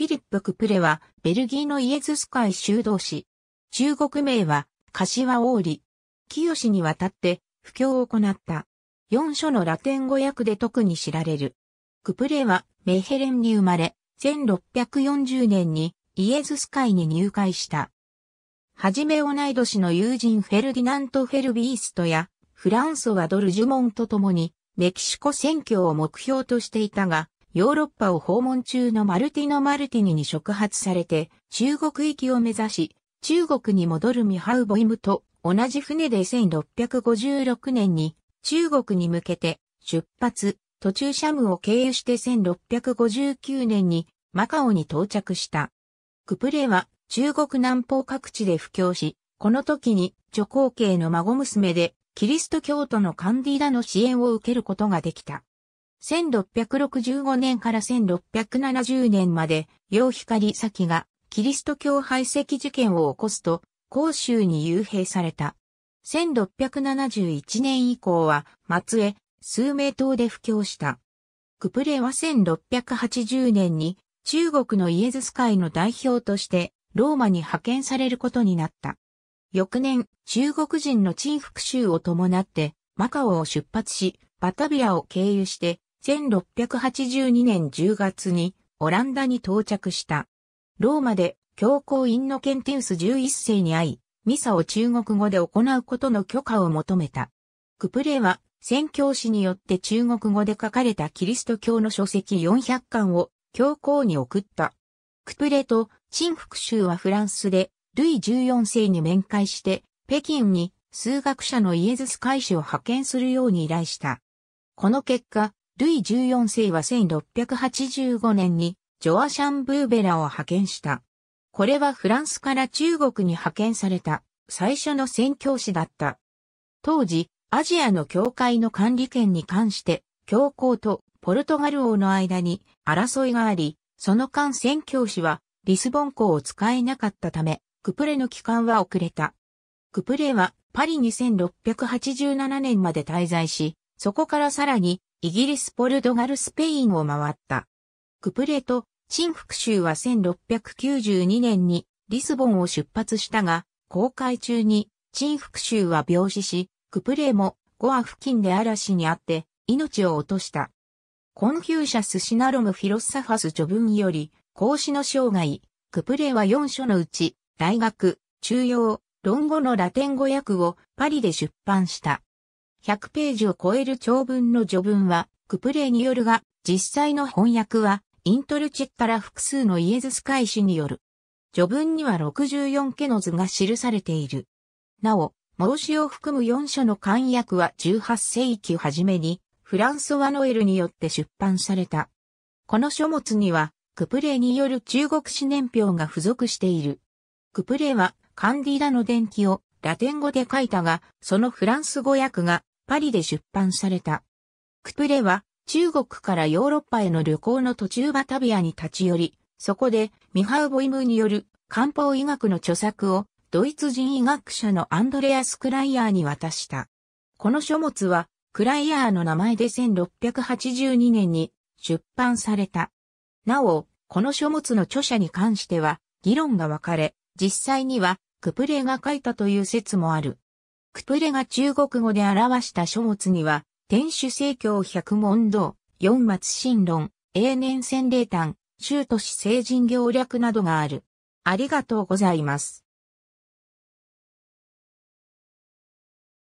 フィリップ・クプレは、ベルギーのイエズス会修道士。中国名は、柏王里。清にわたって、布教を行った。四書のラテン語訳で特に知られる。クプレは、メヘレンに生まれ、1640年にイエズス会に入会した。はじめ同い年の友人フェルディナント・フェルビーストやフランソワ・ドルジュモンと共にメキシコ選挙を目標としていたが、ヨーロッパを訪問中のマルティノ・マルティニに触発されて、中国行きを目指し、中国に戻るミハウ・ボイムと同じ船で1656年に中国に向けて出発、途中シャムを経由して1659年にマカオに到着した。クプレは中国南方各地で布教し、この時に女皇系の孫娘でキリスト教徒のカンディーダの支援を受けることができた。1665年から1670年まで、陽光先がキリスト教排斥事件を起こすと、広州に幽閉された。1671年以降は、松江、数名島で布教した。クプレは1680年に中国のイエズス会の代表としてローマに派遣されることになった。翌年、中国人の陳福州を伴ってマカオを出発し、バタビアを経由して1682年10月にオランダに到着した。ローマで教皇インノケンティウス11世に会い、ミサを中国語で行うことの許可を求めた。クプレは宣教師によって中国語で書かれたキリスト教の書籍400巻を教皇に送った。クプレとチン福州はフランスでルイ14世に面会して北京に数学者のイエズス会士を派遣するように依頼した。この結果、ルイ14世は1685年にジョアシャン・ブーベラを派遣した。これはフランスから中国に派遣された最初の宣教師だった。当時、アジアの教会の管理権に関して教皇とポルトガル王の間に争いがあり、その間宣教師はリスボン港を使えなかったため、クプレの帰還は遅れた。クプレはパリに1687年まで滞在し、そこからさらに、イギリスポルトガルスペインを回った。クプレト、フク州は1692年にリスボンを出発したが、航海中に、チンフク州は病死し、クプレーもゴア付近で嵐にあって命を落とした。コンフューシャス・シナロム・フィロッサファス序文より、孔子の生涯、クプレーは4書のうち、大学、中央、論語のラテン語訳をパリで出版した。100ページを超える長文の序文は、クプレーによるが、実際の翻訳は、イントルチェから複数のイエズス会士による。序文には64家の図が記されている。なお、孟子を含む4書の漢訳は18世紀初めに、フランソワ・ノエルによって出版された。この書物には、クプレーによる中国史年表が付属している。クプレーは、カンディダの伝記をラテン語で書いたが、そのフランス語訳がパリで出版された。クプレは中国からヨーロッパへの旅行の途中バタビアに立ち寄り、そこでミハウ・ボイムによる漢方医学の著作をドイツ人医学者のアンドレアス・クライヤーに渡した。この書物はクライヤーの名前で1682年に出版された。なお、この書物の著者に関しては議論が分かれ、実際にはクプレが書いたという説もある。クプレが中国語で表した書物には、天主聖教百問道、四末神論、永年洗礼譚、中都市成人行略などがある。ありがとうございます。